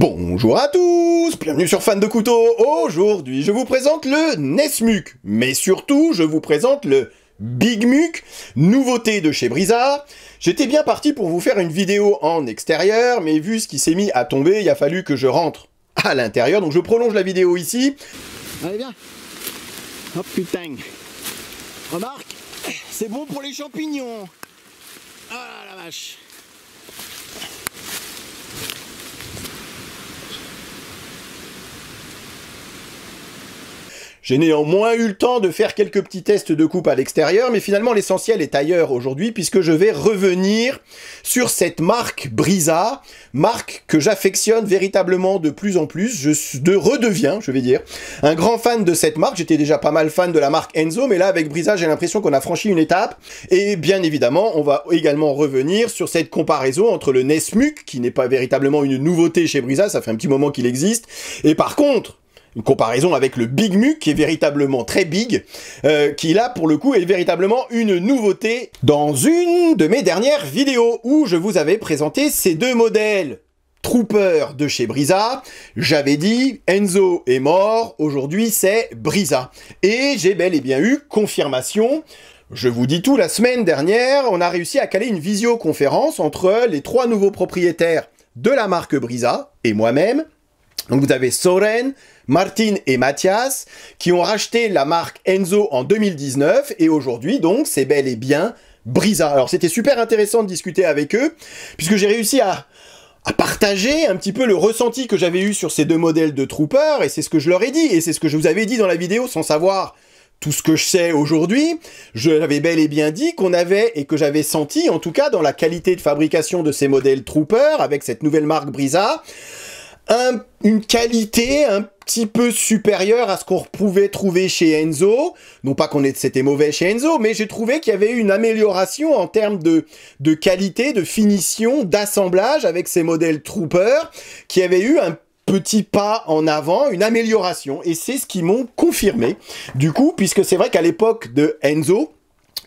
Bonjour à tous, bienvenue sur Fan de Couteau. Aujourd'hui, je vous présente le Nesmuc, mais surtout, je vous présente le Big Muc, nouveauté de chez Brisa. J'étais bien parti pour vous faire une vidéo en extérieur, mais vu ce qui s'est mis à tomber, il a fallu que je rentre à l'intérieur, donc je prolonge la vidéo ici. Allez bien. hop putain. Remarque, c'est bon pour les champignons. Ah la vache. J'ai néanmoins eu le temps de faire quelques petits tests de coupe à l'extérieur, mais finalement l'essentiel est ailleurs aujourd'hui puisque je vais revenir sur cette marque Brisa, marque que j'affectionne véritablement de plus en plus. Je de redeviens, je vais dire, un grand fan de cette marque. J'étais déjà pas mal fan de la marque Enzo, mais là avec Brisa, j'ai l'impression qu'on a franchi une étape. Et bien évidemment, on va également revenir sur cette comparaison entre le Nesmuc, qui n'est pas véritablement une nouveauté chez Brisa, ça fait un petit moment qu'il existe, et par contre, une comparaison avec le Big Mu qui est véritablement très big, euh, qui là pour le coup est véritablement une nouveauté dans une de mes dernières vidéos où je vous avais présenté ces deux modèles. Trooper de chez Brisa, j'avais dit Enzo est mort, aujourd'hui c'est Brisa. Et j'ai bel et bien eu confirmation je vous dis tout, la semaine dernière, on a réussi à caler une visioconférence entre les trois nouveaux propriétaires de la marque Brisa et moi-même, donc vous avez Soren, Martin et Mathias qui ont racheté la marque Enzo en 2019 et aujourd'hui donc c'est bel et bien Brisa. Alors c'était super intéressant de discuter avec eux puisque j'ai réussi à, partager un petit peu le ressenti que j'avais eu sur ces deux modèles de Trooper et c'est ce que je leur ai dit et c'est ce que je vous avais dit dans la vidéo sans savoir tout ce que je sais aujourd'hui, je l'avais bel et bien dit qu'on avait et que j'avais senti, en tout cas dans la qualité de fabrication de ces modèles Trooper, avec cette nouvelle marque Brisa, un, une qualité un petit peu supérieure à ce qu'on pouvait trouver chez Enzo. Non pas qu'on c'était mauvais chez Enzo, mais j'ai trouvé qu'il y avait eu une amélioration en termes de, de qualité, de finition, d'assemblage avec ces modèles Trooper, qui avait eu un petit pas en avant, une amélioration. Et c'est ce qu'ils m'ont confirmé. Du coup, puisque c'est vrai qu'à l'époque de Enzo,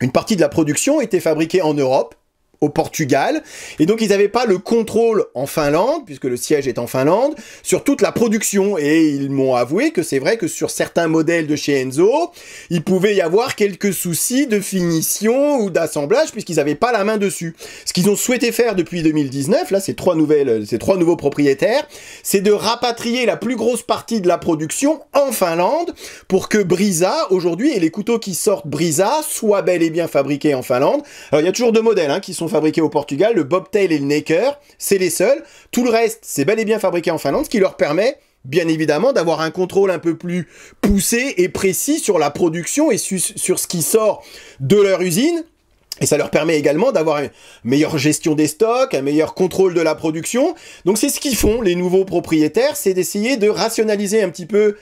une partie de la production était fabriquée en Europe au Portugal. Et donc ils n'avaient pas le contrôle en Finlande, puisque le siège est en Finlande, sur toute la production. Et ils m'ont avoué que c'est vrai que sur certains modèles de chez Enzo, il pouvait y avoir quelques soucis de finition ou d'assemblage, puisqu'ils n'avaient pas la main dessus. Ce qu'ils ont souhaité faire depuis 2019, là ces trois, nouvelles, ces trois nouveaux propriétaires, c'est de rapatrier la plus grosse partie de la production en Finlande pour que Brisa, aujourd'hui, et les couteaux qui sortent Brisa, soient bel et bien fabriqués en Finlande. Alors il y a toujours deux modèles hein, qui sont fabriqués au Portugal, le bobtail et le necker, c'est les seuls. Tout le reste, c'est bel et bien fabriqué en Finlande, ce qui leur permet bien évidemment d'avoir un contrôle un peu plus poussé et précis sur la production et sur ce qui sort de leur usine. Et ça leur permet également d'avoir une meilleure gestion des stocks, un meilleur contrôle de la production. Donc c'est ce qu'ils font les nouveaux propriétaires, c'est d'essayer de rationaliser un petit peu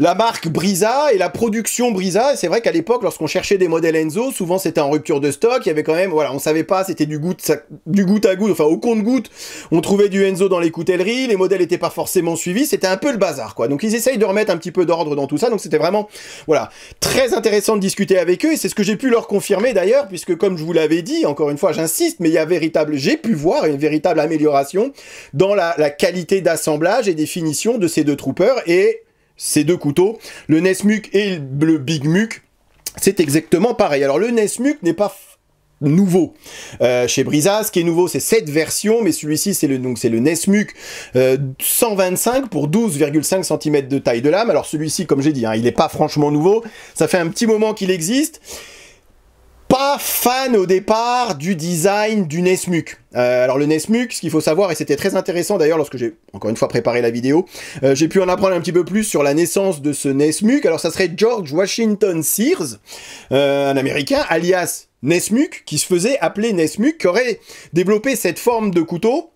la marque Brisa et la production Brisa. c'est vrai qu'à l'époque, lorsqu'on cherchait des modèles Enzo, souvent c'était en rupture de stock. Il y avait quand même, voilà, on savait pas, c'était du goutte, du goutte à goutte, enfin au compte goutte. On trouvait du Enzo dans les coutelleries, les modèles étaient pas forcément suivis, c'était un peu le bazar, quoi. Donc ils essayent de remettre un petit peu d'ordre dans tout ça. Donc c'était vraiment, voilà, très intéressant de discuter avec eux. Et c'est ce que j'ai pu leur confirmer d'ailleurs, puisque comme je vous l'avais dit, encore une fois, j'insiste, mais il y a véritable, j'ai pu voir une véritable amélioration dans la, la qualité d'assemblage et des finitions de ces deux troopers et ces deux couteaux, le Nesmuk et le Big Muk, c'est exactement pareil. Alors le Nesmuk n'est pas nouveau euh, chez Brisa. Ce qui est nouveau, c'est cette version, mais celui-ci, c'est le, donc, c'est le Nesmuk 125 euh, pour 12,5 cm de taille de lame. Alors celui-ci, comme j'ai dit, hein, il n'est pas franchement nouveau. Ça fait un petit moment qu'il existe fan au départ du design du Nesmuk. Euh, alors le Nesmuk, ce qu'il faut savoir, et c'était très intéressant d'ailleurs lorsque j'ai encore une fois préparé la vidéo, euh, j'ai pu en apprendre un petit peu plus sur la naissance de ce Nesmuk. Alors ça serait George Washington Sears, euh, un Américain, alias Nesmuk, qui se faisait appeler Nesmuk, qui aurait développé cette forme de couteau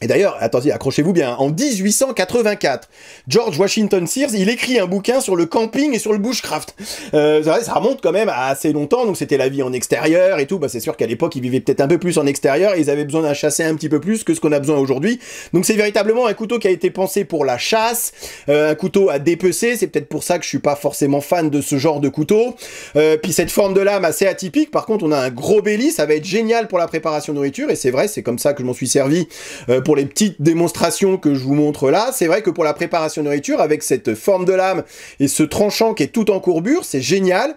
et d'ailleurs, attendez, accrochez-vous bien, hein, en 1884, George Washington Sears, il écrit un bouquin sur le camping et sur le bushcraft. Euh, ça remonte quand même à assez longtemps, donc c'était la vie en extérieur et tout. Bah, c'est sûr qu'à l'époque, ils vivaient peut-être un peu plus en extérieur et ils avaient besoin d'un chasser un petit peu plus que ce qu'on a besoin aujourd'hui. Donc c'est véritablement un couteau qui a été pensé pour la chasse, euh, un couteau à dépecer, c'est peut-être pour ça que je suis pas forcément fan de ce genre de couteau. Euh, puis cette forme de lame assez atypique, par contre, on a un gros béli, ça va être génial pour la préparation de nourriture, et c'est vrai, c'est comme ça que je m'en suis servi. Euh, pour les petites démonstrations que je vous montre là, c'est vrai que pour la préparation de nourriture, avec cette forme de lame et ce tranchant qui est tout en courbure, c'est génial.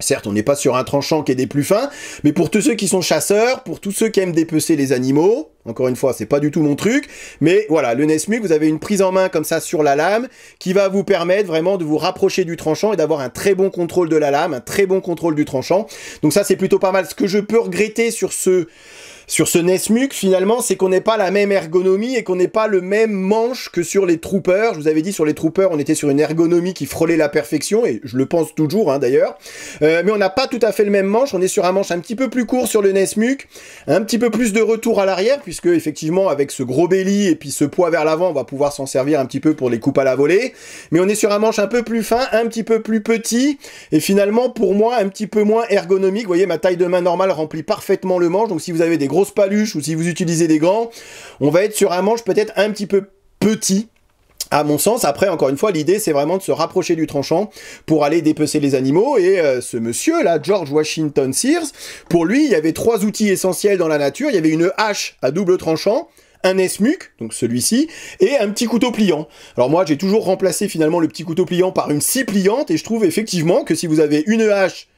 Certes, on n'est pas sur un tranchant qui est des plus fins, mais pour tous ceux qui sont chasseurs, pour tous ceux qui aiment dépecer les animaux, encore une fois, c'est pas du tout mon truc, mais voilà, le Nesmuc, vous avez une prise en main comme ça sur la lame qui va vous permettre vraiment de vous rapprocher du tranchant et d'avoir un très bon contrôle de la lame, un très bon contrôle du tranchant. Donc ça, c'est plutôt pas mal. Ce que je peux regretter sur ce sur ce Nesmuk, finalement, c'est qu'on n'est pas la même ergonomie et qu'on n'est pas le même manche que sur les Troopers. Je vous avais dit, sur les Troopers, on était sur une ergonomie qui frôlait la perfection, et je le pense toujours, hein, d'ailleurs. Euh, mais on n'a pas tout à fait le même manche. On est sur un manche un petit peu plus court sur le Nesmuk, un petit peu plus de retour à l'arrière, puisque, effectivement, avec ce gros belly et puis ce poids vers l'avant, on va pouvoir s'en servir un petit peu pour les coupes à la volée. Mais on est sur un manche un peu plus fin, un petit peu plus petit, et finalement, pour moi, un petit peu moins ergonomique. Vous voyez, ma taille de main normale remplit parfaitement le manche, donc si vous avez des gros paluche ou si vous utilisez des gants on va être sur un manche peut-être un petit peu petit à mon sens, après, encore une fois, l'idée, c'est vraiment de se rapprocher du tranchant pour aller dépecer les animaux. Et euh, ce monsieur-là, George Washington Sears, pour lui, il y avait trois outils essentiels dans la nature. Il y avait une hache à double tranchant, un esmuc, donc celui-ci, et un petit couteau pliant. Alors moi, j'ai toujours remplacé finalement le petit couteau pliant par une scie pliante, et je trouve effectivement que si vous avez une hache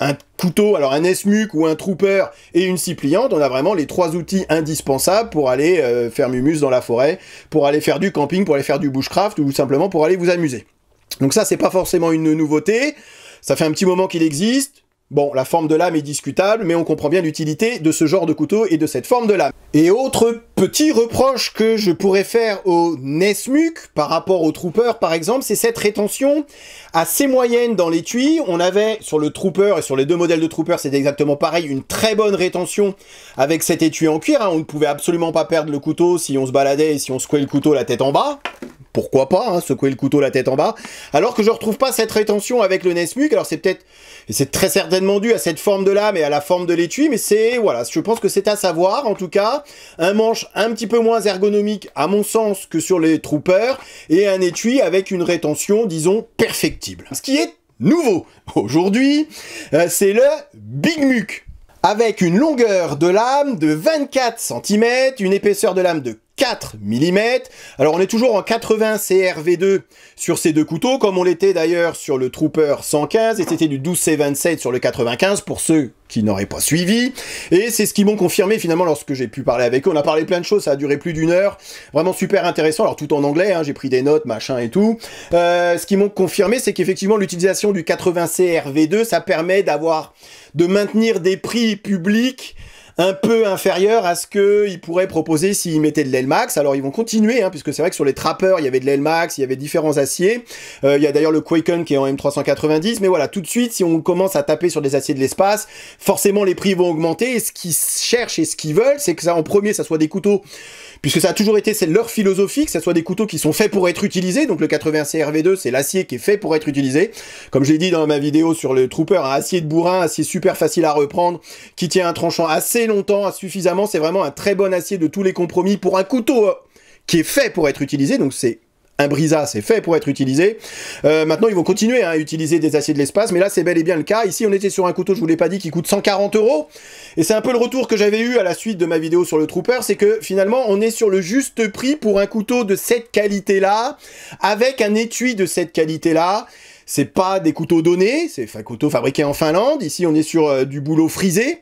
un couteau, alors un esmuc ou un trooper et une scie on a vraiment les trois outils indispensables pour aller euh, faire mumus dans la forêt, pour aller faire du camping, pour aller faire du bushcraft ou simplement pour aller vous amuser. Donc ça, c'est pas forcément une nouveauté. Ça fait un petit moment qu'il existe. Bon, la forme de lame est discutable, mais on comprend bien l'utilité de ce genre de couteau et de cette forme de lame. Et autre petit reproche que je pourrais faire au Nesmuk par rapport au Trooper, par exemple, c'est cette rétention assez moyenne dans l'étui. On avait sur le Trooper et sur les deux modèles de Trooper, c'est exactement pareil, une très bonne rétention avec cet étui en cuir. Hein. On ne pouvait absolument pas perdre le couteau si on se baladait et si on secouait le couteau la tête en bas pourquoi pas, hein, secouer le couteau la tête en bas. Alors que je retrouve pas cette rétention avec le Nesmuk, alors c'est peut-être et c'est très certainement dû à cette forme de lame et à la forme de l'étui, mais c'est, voilà, je pense que c'est à savoir, en tout cas, un manche un petit peu moins ergonomique, à mon sens, que sur les troopers, et un étui avec une rétention, disons, perfectible. Ce qui est nouveau aujourd'hui, euh, c'est le Big Muc avec une longueur de lame de 24 cm, une épaisseur de lame de 4 mm. Alors on est toujours en 80 CRV2 sur ces deux couteaux, comme on l'était d'ailleurs sur le Trooper 115, et c'était du 12C27 sur le 95 pour ceux qui n'auraient pas suivi. Et c'est ce qu'ils m'ont confirmé finalement lorsque j'ai pu parler avec eux. On a parlé plein de choses, ça a duré plus d'une heure. Vraiment super intéressant, alors tout en anglais, hein, j'ai pris des notes, machin et tout. Euh, ce qu'ils m'ont confirmé, c'est qu'effectivement l'utilisation du 80 CRV2, ça permet d'avoir, de maintenir des prix publics un peu inférieur à ce qu'ils pourraient proposer s'ils mettaient de l'Elmax. Alors ils vont continuer, hein, puisque c'est vrai que sur les trappeurs, il y avait de l'Elmax, max, il y avait différents aciers. Euh, il y a d'ailleurs le Quaken qui est en M390, mais voilà, tout de suite, si on commence à taper sur des aciers de l'espace, forcément les prix vont augmenter, et ce qu'ils cherchent et ce qu'ils veulent, c'est que ça, en premier, ça soit des couteaux, puisque ça a toujours été leur philosophie, que ça soit des couteaux qui sont faits pour être utilisés, donc le 81 CRV2, c'est l'acier qui est fait pour être utilisé. Comme je l'ai dit dans ma vidéo sur le Trooper, un acier de bourrin, acier super facile à reprendre, qui tient un tranchant assez longtemps, suffisamment. C'est vraiment un très bon acier de tous les compromis pour un couteau euh, qui est fait pour être utilisé. Donc c'est un brisa, c'est fait pour être utilisé. Euh, maintenant, ils vont continuer hein, à utiliser des aciers de l'espace, mais là, c'est bel et bien le cas. Ici, on était sur un couteau, je vous l'ai pas dit, qui coûte 140 euros. Et c'est un peu le retour que j'avais eu à la suite de ma vidéo sur le Trooper, c'est que finalement, on est sur le juste prix pour un couteau de cette qualité-là, avec un étui de cette qualité-là. C'est pas des couteaux donnés, c'est un couteau fabriqué en Finlande. Ici, on est sur euh, du boulot frisé.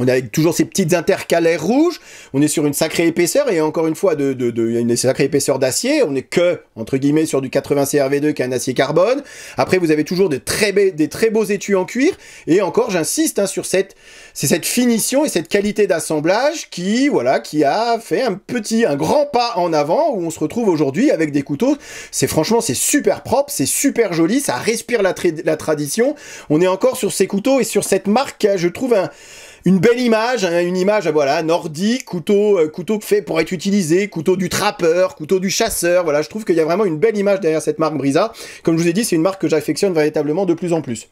On a toujours ces petites intercalaires rouges, on est sur une sacrée épaisseur, et encore une fois, de, de, de, une sacrée épaisseur d'acier, on est que, entre guillemets, sur du 80 CRV2 qui est un acier carbone. Après, vous avez toujours des très, des très beaux étuis en cuir, et encore, j'insiste hein, sur cette, c'est cette finition et cette qualité d'assemblage qui, voilà, qui a fait un petit, un grand pas en avant, où on se retrouve aujourd'hui avec des couteaux, c'est franchement, c'est super propre, c'est super joli, ça respire la, la tradition, on est encore sur ces couteaux et sur cette marque, je trouve, un une belle image, hein, une image voilà nordique, couteau euh, couteau fait pour être utilisé, couteau du trappeur, couteau du chasseur. Voilà, je trouve qu'il y a vraiment une belle image derrière cette marque Brisa. Comme je vous ai dit, c'est une marque que j'affectionne véritablement de plus en plus.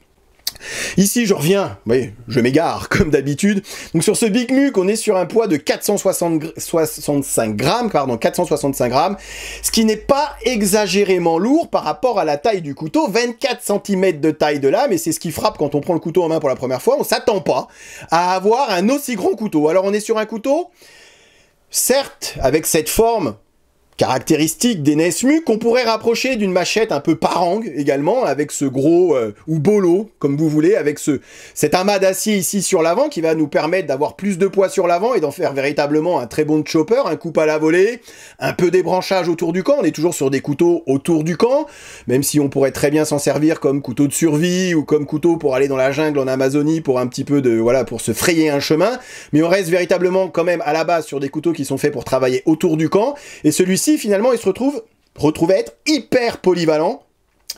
Ici, je reviens, oui, je m'égare, comme d'habitude. Donc sur ce Big Muc, on est sur un poids de 465 grammes, pardon, 465 grammes, ce qui n'est pas exagérément lourd par rapport à la taille du couteau, 24 cm de taille de lame, et c'est ce qui frappe quand on prend le couteau en main pour la première fois, on s'attend pas à avoir un aussi grand couteau. Alors on est sur un couteau, certes, avec cette forme caractéristiques des Nesmu qu'on pourrait rapprocher d'une machette un peu parangue également, avec ce gros euh, ou bolo, comme vous voulez, avec ce, cet amas d'acier ici sur l'avant qui va nous permettre d'avoir plus de poids sur l'avant et d'en faire véritablement un très bon chopper, un coup à la volée, un peu débranchage autour du camp, on est toujours sur des couteaux autour du camp, même si on pourrait très bien s'en servir comme couteau de survie ou comme couteau pour aller dans la jungle en Amazonie pour un petit peu de, voilà, pour se frayer un chemin, mais on reste véritablement quand même à la base sur des couteaux qui sont faits pour travailler autour du camp, et celui-ci finalement il se retrouve, retrouve à être hyper polyvalent,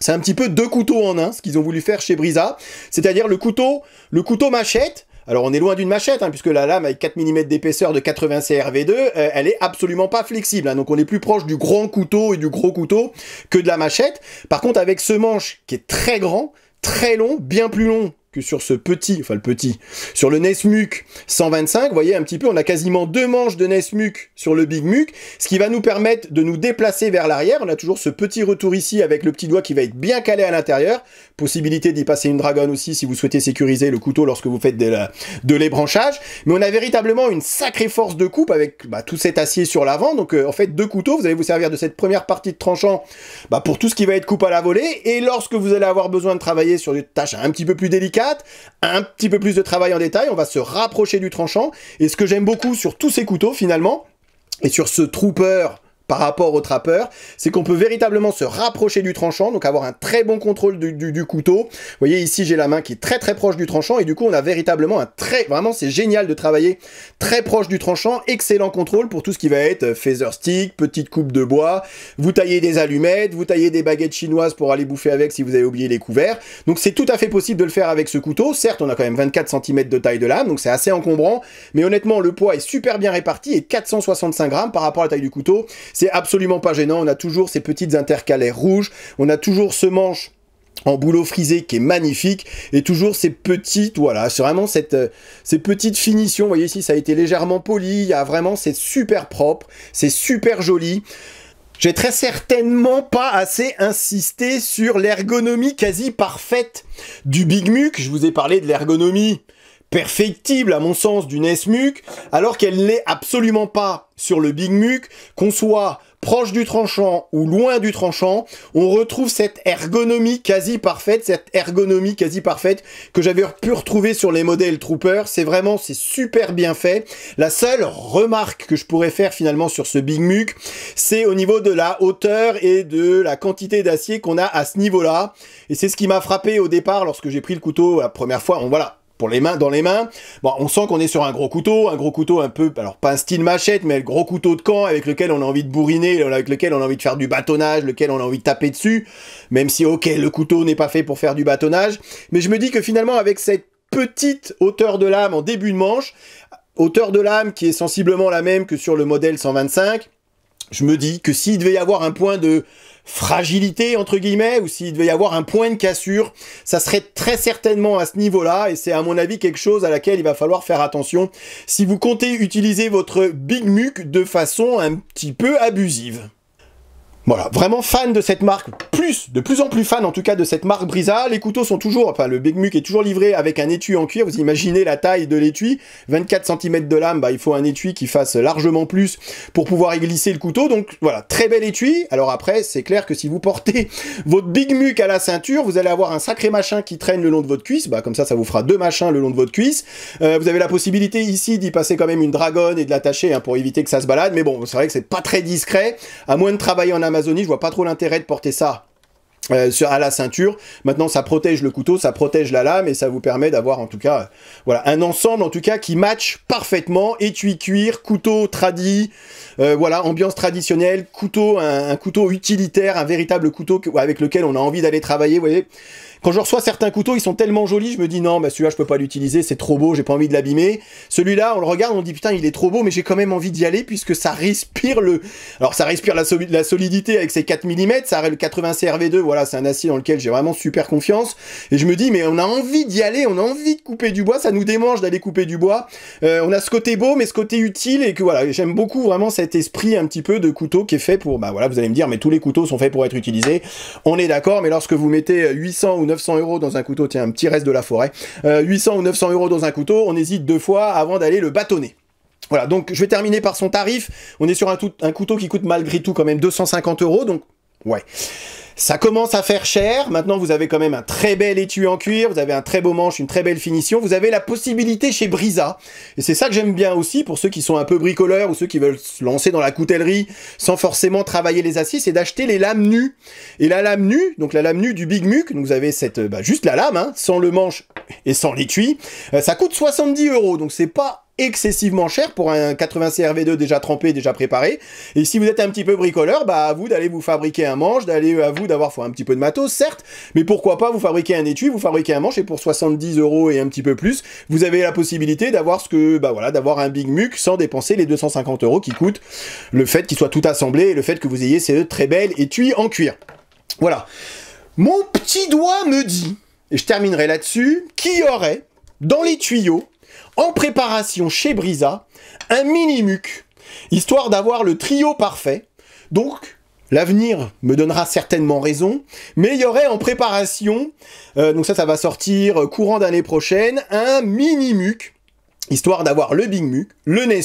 c'est un petit peu deux couteaux en un, ce qu'ils ont voulu faire chez Brisa, c'est-à-dire le couteau, le couteau machette. Alors on est loin d'une machette, hein, puisque la lame avec 4 mm d'épaisseur de 80 CRV2, euh, elle est absolument pas flexible. Hein. donc on est plus proche du grand couteau et du gros couteau que de la machette. Par contre avec ce manche qui est très grand, très long, bien plus long que sur ce petit, enfin le petit, sur le Nesmuc 125, vous voyez un petit peu, on a quasiment deux manches de Nesmuc sur le Big Muc, ce qui va nous permettre de nous déplacer vers l'arrière. On a toujours ce petit retour ici avec le petit doigt qui va être bien calé à l'intérieur. Possibilité d'y passer une dragonne aussi si vous souhaitez sécuriser le couteau lorsque vous faites de l'ébranchage. Mais on a véritablement une sacrée force de coupe avec bah, tout cet acier sur l'avant. Donc euh, en fait, deux couteaux, vous allez vous servir de cette première partie de tranchant bah, pour tout ce qui va être coupe à la volée. Et lorsque vous allez avoir besoin de travailler sur des tâches un petit peu plus délicates, un petit peu plus de travail en détail, on va se rapprocher du tranchant. Et ce que j'aime beaucoup sur tous ces couteaux finalement, et sur ce trooper par rapport au trappeur, c'est qu'on peut véritablement se rapprocher du tranchant, donc avoir un très bon contrôle du, couteau. Vous voyez ici, j'ai la main qui est très très proche du tranchant, et du coup on a véritablement un très... Vraiment, c'est génial de travailler très proche du tranchant, excellent contrôle pour tout ce qui va être euh, phaser stick, petite coupe de bois, vous taillez des allumettes, vous taillez des baguettes chinoises pour aller bouffer avec si vous avez oublié les couverts. Donc c'est tout à fait possible de le faire avec ce couteau. Certes, on a quand même 24 cm de taille de lame, donc c'est assez encombrant, mais honnêtement, le poids est super bien réparti et 465 grammes par rapport à la taille du couteau c'est absolument pas gênant. On a toujours ces petites intercalaires rouges. On a toujours ce manche en boulot frisé qui est magnifique et toujours ces petites voilà c'est vraiment cette euh, ces petites finitions vous voyez ici ça a été légèrement poli il y a vraiment c'est super propre c'est super joli j'ai très certainement pas assez insisté sur l'ergonomie quasi parfaite du Big Muck. Je vous ai parlé de l'ergonomie perfectible à mon sens du muc alors qu'elle n'est absolument pas sur le Big Muc, qu'on soit proche du tranchant ou loin du tranchant, on retrouve cette ergonomie quasi parfaite, cette ergonomie quasi parfaite que j'avais pu retrouver sur les modèles Trooper. C'est vraiment, c'est super bien fait. La seule remarque que je pourrais faire finalement sur ce Big Muc, c'est au niveau de la hauteur et de la quantité d'acier qu'on a à ce niveau-là. Et c'est ce qui m'a frappé au départ lorsque j'ai pris le couteau la première fois. On, voilà, pour les mains, dans les mains. Bon, on sent qu'on est sur un gros couteau, un gros couteau un peu, alors pas un style machette, mais un gros couteau de camp avec lequel on a envie de bourriner, avec lequel on a envie de faire du bâtonnage, lequel on a envie de taper dessus. Même si, ok, le couteau n'est pas fait pour faire du bâtonnage. Mais je me dis que finalement, avec cette petite hauteur de lame en début de manche, hauteur de lame qui est sensiblement la même que sur le modèle 125, je me dis que s'il devait y avoir un point de fragilité entre guillemets ou s'il devait y avoir un point de cassure, ça serait très certainement à ce niveau-là et c'est à mon avis quelque chose à laquelle il va falloir faire attention si vous comptez utiliser votre Big Muck de façon un petit peu abusive. Voilà, vraiment fan de cette marque plus, de plus en plus fan en tout cas de cette marque Brisa. Les couteaux sont toujours, enfin le Big Muc est toujours livré avec un étui en cuir. Vous imaginez la taille de l'étui, 24 cm de lame, bah, il faut un étui qui fasse largement plus pour pouvoir y glisser le couteau. Donc voilà, très bel étui. Alors après, c'est clair que si vous portez votre Big Muck à la ceinture, vous allez avoir un sacré machin qui traîne le long de votre cuisse. Bah comme ça, ça vous fera deux machins le long de votre cuisse. Euh, vous avez la possibilité ici d'y passer quand même une dragonne et de l'attacher hein, pour éviter que ça se balade. Mais bon, c'est vrai que c'est pas très discret. À moins de travailler en Amazonie, je vois pas trop l'intérêt de porter ça euh, à la ceinture. Maintenant, ça protège le couteau, ça protège la lame et ça vous permet d'avoir en tout cas, euh, voilà, un ensemble en tout cas qui match parfaitement étui cuir, couteau tradi, euh, voilà, ambiance traditionnelle, couteau, un, couteau utilitaire, un véritable couteau avec lequel on a envie d'aller travailler. Vous voyez, quand je reçois certains couteaux, ils sont tellement jolis, je me dis non, bah celui-là je peux pas l'utiliser, c'est trop beau, j'ai pas envie de l'abîmer. Celui-là, on le regarde, on dit putain, il est trop beau, mais j'ai quand même envie d'y aller puisque ça respire le, alors ça respire la, solidité avec ses 4 mm, ça le 80 CRV2, voilà c'est un acier dans lequel j'ai vraiment super confiance. Et je me dis, mais on a envie d'y aller, on a envie de couper du bois, ça nous démange d'aller couper du bois. Euh, on a ce côté beau, mais ce côté utile, et que voilà, j'aime beaucoup vraiment cet esprit un petit peu de couteau qui est fait pour, bah voilà, vous allez me dire, mais tous les couteaux sont faits pour être utilisés. On est d'accord, mais lorsque vous mettez 800 euh, ou 900 euros dans un couteau, tiens, un petit reste de la forêt, 800 euh, ou 900 euros dans un couteau, on hésite deux fois avant d'aller le bâtonner. Voilà, donc je vais terminer par son tarif. On est sur un, un couteau qui coûte malgré tout quand même 250 euros, donc ouais. Ça commence à faire cher. Maintenant, vous avez quand même un très bel étui en cuir. Vous avez un très beau manche, une très belle finition. Vous avez la possibilité chez Brisa. Et c'est ça que j'aime bien aussi pour ceux qui sont un peu bricoleurs ou ceux qui veulent se lancer dans la coutellerie sans forcément travailler les assises, c'est d'acheter les lames nues. Et la lame nue, donc la lame nue du Big Muc, vous avez cette, bah, juste la lame, hein, sans le manche et sans l'étui, euh, ça coûte 70 euros. Donc c'est pas excessivement cher pour un 80 CRV2 déjà trempé, déjà préparé. Et si vous êtes un petit peu bricoleur, bah à vous d'aller vous fabriquer un manche, d'aller à vous d'avoir un petit peu de matos, certes, mais pourquoi pas vous fabriquer un étui, vous fabriquer un manche et pour 70 euros et un petit peu plus, vous avez la possibilité d'avoir ce que, bah voilà, d'avoir un Big Muc sans dépenser les 250 euros qui coûtent le fait qu'il soit tout assemblé et le fait que vous ayez ces très belles étuis en cuir. Voilà. Mon petit doigt me dit, et je terminerai là-dessus, qui aurait dans les tuyaux en préparation chez Brisa un mini-muc, histoire d'avoir le trio parfait. Donc, L'avenir me donnera certainement raison, mais il y aurait en préparation, euh, donc ça ça va sortir euh, courant d'année prochaine, un mini MUC, histoire d'avoir le Big MUC, le NES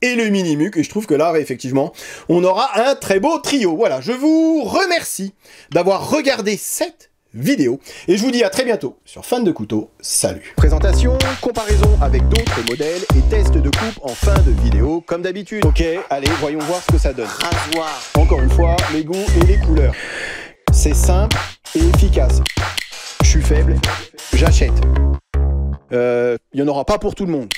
et le mini MUC, et je trouve que là effectivement on aura un très beau trio. Voilà, je vous remercie d'avoir regardé cette vidéo. Et je vous dis à très bientôt sur Fan de Couteau. Salut Présentation, comparaison avec d'autres modèles et test de coupe en fin de vidéo comme d'habitude. Ok, allez, voyons voir ce que ça donne. voir Encore une fois, les goûts et les couleurs. C'est simple et efficace. Je suis faible, j'achète. Il euh, n'y en aura pas pour tout le monde.